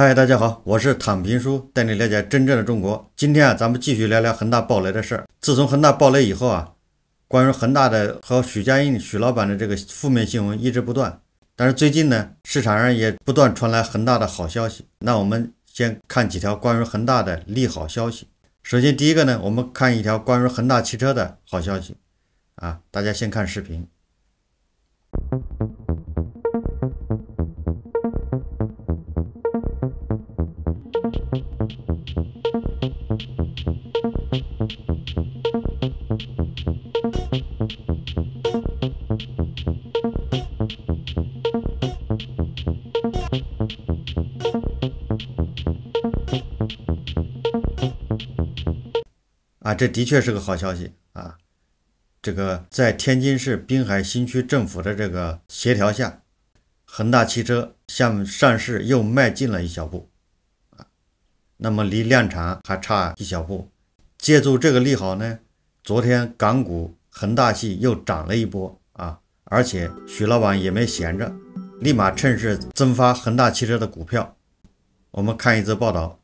嗨，大家好，我是躺平叔，带你了解真正的中国。今天啊，咱们继续聊聊恒大暴雷的事儿。自从恒大暴雷以后啊，关于恒大的和许家印、许老板的这个负面新闻一直不断。但是最近呢，市场上也不断传来恒大的好消息。那我们先看几条关于恒大的利好消息。首先第一个呢，我们看一条关于恒大汽车的好消息。啊，大家先看视频。啊，这的确是个好消息啊！这个在天津市滨海新区政府的这个协调下，恒大汽车向上市又迈进了一小步啊。那么离量产还差一小步。借助这个利好呢，昨天港股恒大系又涨了一波啊，而且许老板也没闲着。立马趁势增发恒大汽车的股票。我们看一则报道：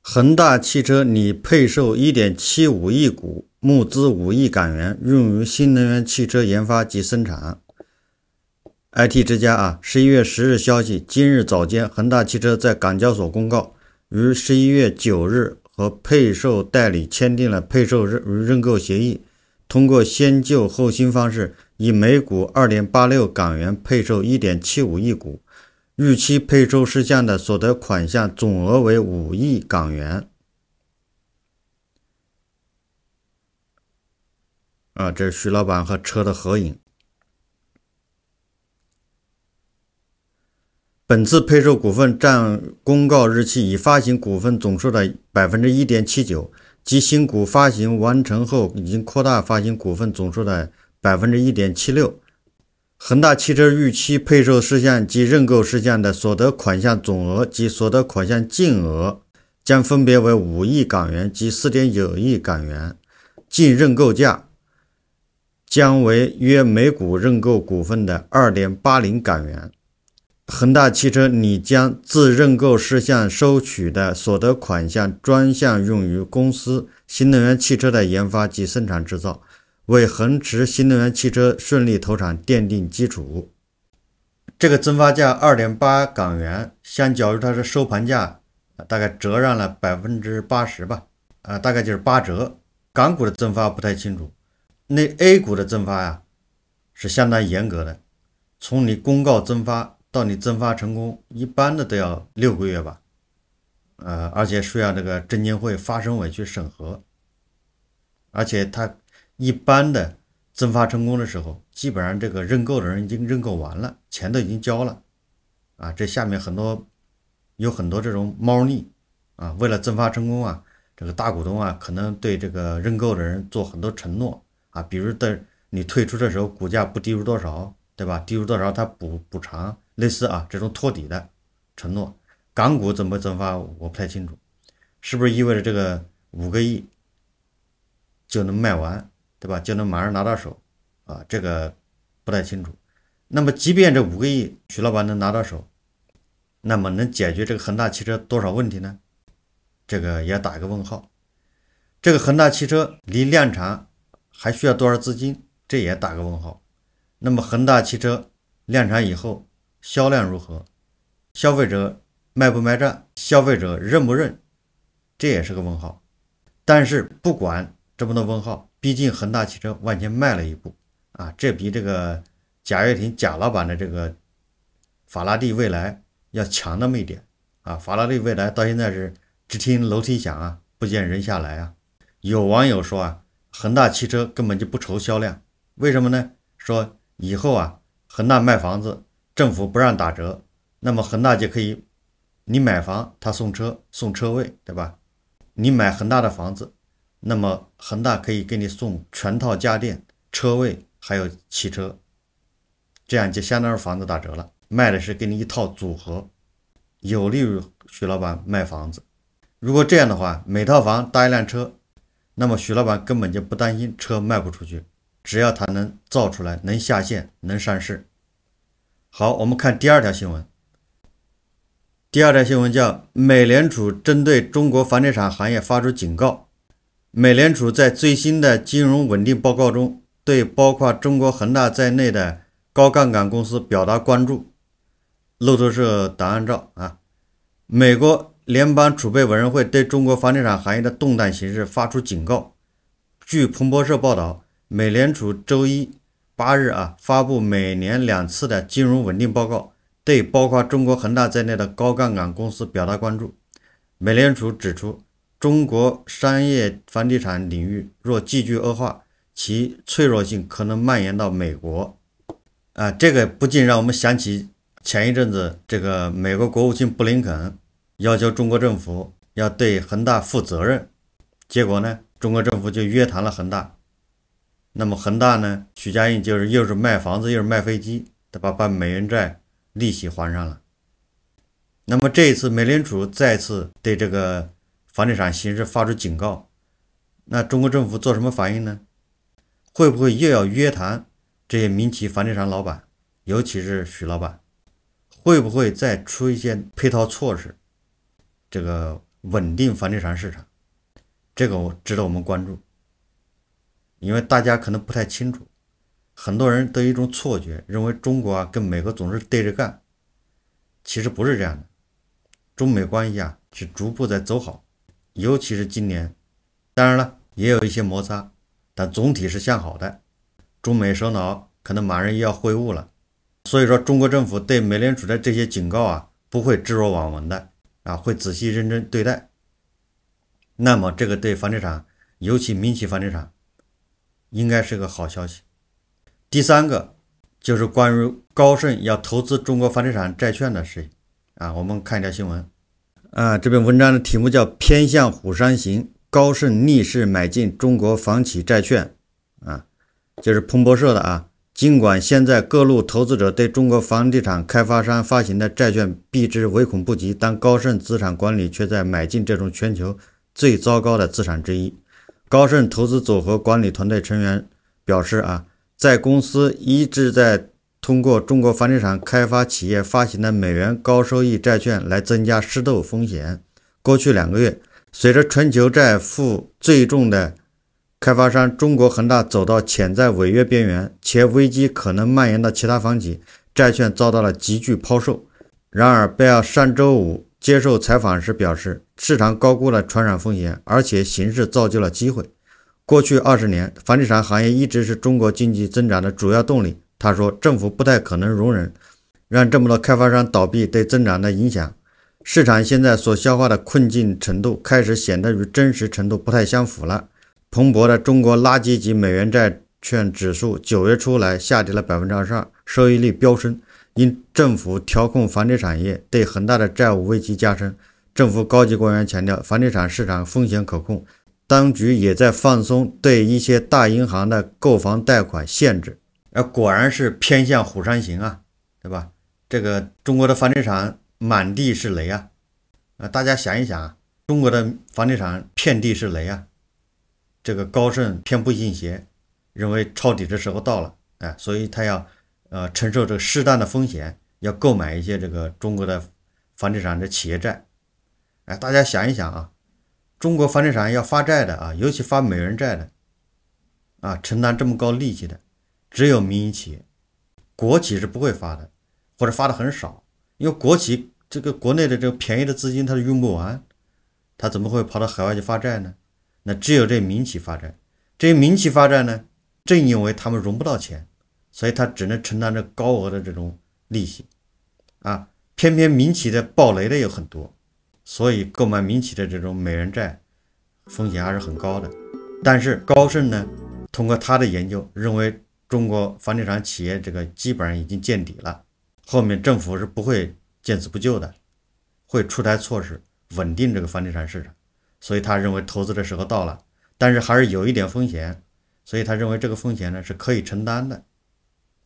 恒大汽车拟配售1.75亿股，募资5亿港元，用于新能源汽车研发及生产。IT 之家啊，十一月十日消息，今日早间，恒大汽车在港交所公告，于十一月九日和配售代理签订了配售认与认购协议，通过先旧后新方式。以每股二点八六港元配售一点七五亿股，预期配售事项的所得款项总额为五亿港元。啊，这是徐老板和车的合影。本次配售股份占公告日期已发行股份总数的百分之一点七九，即新股发行完成后，已经扩大发行股份总数的。百分之一点七六，恒大汽车预期配售事项及认购事项的所得款项总额及所得款项净额将分别为五亿港元及四点九亿港元，净认购价将为约每股认购股份的二点八零港元。恒大汽车拟将自认购事项收取的所得款项专项用于公司新能源汽车的研发及生产制造。为恒驰新能源汽车顺利投产奠定基础。这个增发价二点八港元，相较于它的收盘价，大概折让了百分之八十吧，啊，大概就是八折。港股的增发不太清楚，那 A 股的增发呀，是相当严格的，从你公告增发到你增发成功，一般的都要六个月吧，呃，而且需要这个证监会发审委去审核，而且它。一般的增发成功的时候，基本上这个认购的人已经认购完了，钱都已经交了，啊，这下面很多有很多这种猫腻啊，为了增发成功啊，这个大股东啊可能对这个认购的人做很多承诺啊，比如的你退出的时候股价不低于多少，对吧？低于多少他补补偿，类似啊这种托底的承诺。港股怎么增发我不太清楚，是不是意味着这个五个亿就能卖完？对吧？就能马上拿到手，啊，这个不太清楚。那么，即便这五个亿徐老板能拿到手，那么能解决这个恒大汽车多少问题呢？这个也打一个问号。这个恒大汽车离量产还需要多少资金？这也打个问号。那么，恒大汽车量产以后销量如何？消费者卖不卖账？消费者认不认？这也是个问号。但是不管。这么多问号，毕竟恒大汽车往前迈了一步啊，这比这个贾跃亭贾老板的这个法拉第未来要强那么一点啊。法拉第未来到现在是只听楼梯响啊，不见人下来啊。有网友说啊，恒大汽车根本就不愁销量，为什么呢？说以后啊，恒大卖房子，政府不让打折，那么恒大就可以，你买房他送车送车位，对吧？你买恒大的房子。那么恒大可以给你送全套家电、车位，还有汽车，这样就相当于房子打折了，卖的是给你一套组合，有利于许老板卖房子。如果这样的话，每套房搭一辆车，那么许老板根本就不担心车卖不出去，只要他能造出来、能下线、能上市。好，我们看第二条新闻。第二条新闻叫：美联储针对中国房地产行业发出警告。美联储在最新的金融稳定报告中，对包括中国恒大在内的高杠杆公司表达关注。路透社档案照啊，美国联邦储备委员会对中国房地产行业的动荡形势发出警告。据彭博社报道，美联储周一八日啊发布每年两次的金融稳定报告，对包括中国恒大在内的高杠杆公司表达关注。美联储指出。中国商业房地产领域若继续恶化，其脆弱性可能蔓延到美国。啊，这个不禁让我们想起前一阵子，这个美国国务卿布林肯要求中国政府要对恒大负责任，结果呢，中国政府就约谈了恒大。那么恒大呢，许家印就是又是卖房子又是卖飞机，把把美元债利息还上了。那么这一次，美联储再次对这个。房地产形势发出警告，那中国政府做什么反应呢？会不会又要约谈这些民企房地产老板，尤其是许老板？会不会再出一些配套措施，这个稳定房地产市场？这个我值得我们关注，因为大家可能不太清楚，很多人都有一种错觉，认为中国啊跟美国总是对着干，其实不是这样的，中美关系啊是逐步在走好。尤其是今年，当然了，也有一些摩擦，但总体是向好的。中美首脑可能马上又要会晤了，所以说中国政府对美联储的这些警告啊，不会置若罔闻的啊，会仔细认真对待。那么这个对房地产，尤其民企房地产，应该是个好消息。第三个就是关于高盛要投资中国房地产债券的事啊，我们看一下新闻。啊，这篇文章的题目叫《偏向虎山行：高盛逆势买进中国房企债券》，啊，就是彭博社的啊。尽管现在各路投资者对中国房地产开发商发行的债券避之唯恐不及，但高盛资产管理却在买进这种全球最糟糕的资产之一。高盛投资组合管理团队成员表示，啊，在公司一直在。通过中国房地产开发企业发行的美元高收益债券来增加失度风险。过去两个月，随着全球债负最重的开发商中国恒大走到潜在违约边缘，且危机可能蔓延到其他房企，债券遭到了急剧抛售。然而，贝尔上周五接受采访时表示，市场高估了传染风险，而且形势造就了机会。过去二十年，房地产行业一直是中国经济增长的主要动力。他说：“政府不太可能容忍让这么多开发商倒闭对增长的影响。市场现在所消化的困境程度开始显得与真实程度不太相符了。”彭博的中国垃圾及美元债券指数九月初来下跌了百分之二十二，收益率飙升。因政府调控房地产业，对恒大的债务危机加深。政府高级官员强调，房地产市场风险可控，当局也在放松对一些大银行的购房贷款限制。哎，果然是偏向虎山行啊，对吧？这个中国的房地产满地是雷啊！啊，大家想一想，中国的房地产遍地是雷啊！这个高盛偏不信邪，认为抄底的时候到了，哎，所以他要呃承受这个适当的风险，要购买一些这个中国的房地产的企业债。哎，大家想一想啊，中国房地产要发债的啊，尤其发美元债的啊，承担这么高利息的。只有民营企业，国企是不会发的，或者发的很少，因为国企这个国内的这个便宜的资金，它是用不完，它怎么会跑到海外去发债呢？那只有这民企发债，这些民企发债呢，正因为他们融不到钱，所以他只能承担着高额的这种利息，啊，偏偏民企的暴雷的有很多，所以购买民企的这种美元债，风险还是很高的。但是高盛呢，通过他的研究认为。中国房地产企业这个基本上已经见底了，后面政府是不会见死不救的，会出台措施稳定这个房地产市场。所以他认为投资的时候到了，但是还是有一点风险，所以他认为这个风险呢是可以承担的，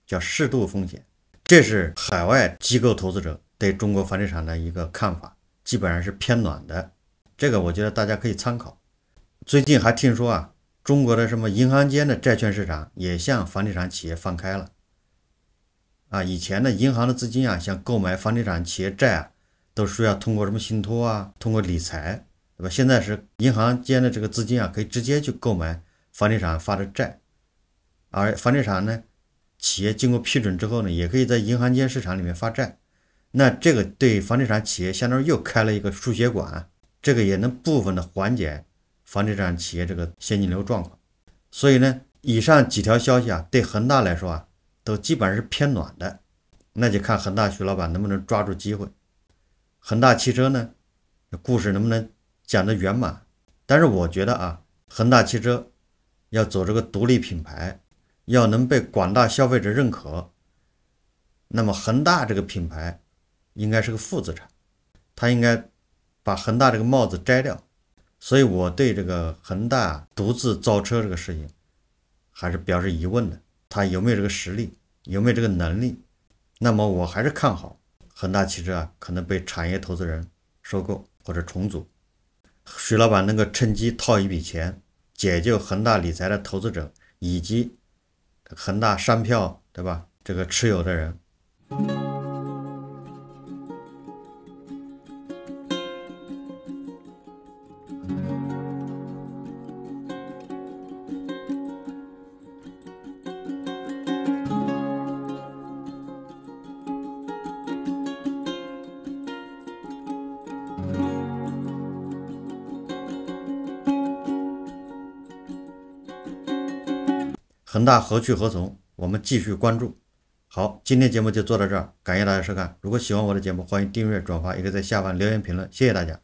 叫适度风险。这是海外机构投资者对中国房地产的一个看法，基本上是偏暖的。这个我觉得大家可以参考。最近还听说啊。中国的什么银行间的债券市场也向房地产企业放开了。啊，以前呢，银行的资金啊，想购买房地产企业债啊，都需要通过什么信托啊，通过理财，对吧？现在是银行间的这个资金啊，可以直接去购买房地产发的债，而房地产呢，企业经过批准之后呢，也可以在银行间市场里面发债，那这个对房地产企业相当于又开了一个输血管，这个也能部分的缓解。房地产企业这个现金流状况，所以呢，以上几条消息啊，对恒大来说啊，都基本上是偏暖的。那就看恒大徐老板能不能抓住机会，恒大汽车呢，故事能不能讲得圆满？但是我觉得啊，恒大汽车要走这个独立品牌，要能被广大消费者认可，那么恒大这个品牌应该是个负资产，他应该把恒大这个帽子摘掉。所以，我对这个恒大独自造车这个事情，还是表示疑问的。他有没有这个实力，有没有这个能力？那么，我还是看好恒大汽车啊，可能被产业投资人收购或者重组。徐老板能够趁机套一笔钱，解救恒大理财的投资者以及恒大商票，对吧？这个持有的人。恒大何去何从？我们继续关注。好，今天节目就做到这儿，感谢大家收看。如果喜欢我的节目，欢迎订阅、转发，也可以在下方留言评论。谢谢大家。